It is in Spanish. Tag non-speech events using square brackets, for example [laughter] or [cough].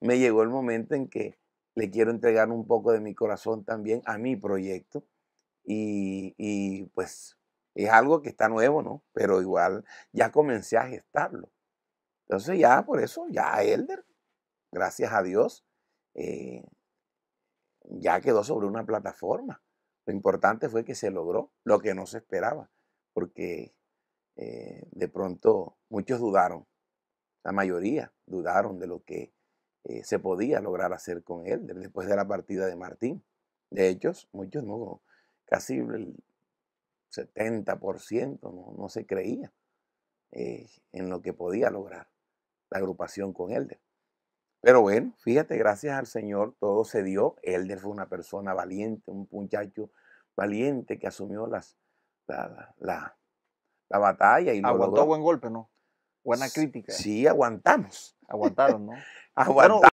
me llegó el momento en que le quiero entregar un poco de mi corazón también a mi proyecto. Y, pues es algo que está nuevo, ¿no? Pero igual ya comencé a gestarlo. Entonces ya por eso, ya Elder, gracias a Dios, eh, ya quedó sobre una plataforma. Lo importante fue que se logró lo que no se esperaba, porque eh, de pronto muchos dudaron, la mayoría dudaron de lo que eh, se podía lograr hacer con él después de la partida de Martín. De hecho muchos no, casi el 70% no, no se creía eh, en lo que podía lograr la agrupación con Elder. Pero bueno, fíjate, gracias al Señor todo se dio. Elder fue una persona valiente, un muchacho valiente que asumió las, la, batalla. y Aguantó buen golpe, ¿no? Buena crítica. Sí, aguantamos. Aguantaron, ¿no? [laughs] aguantaron.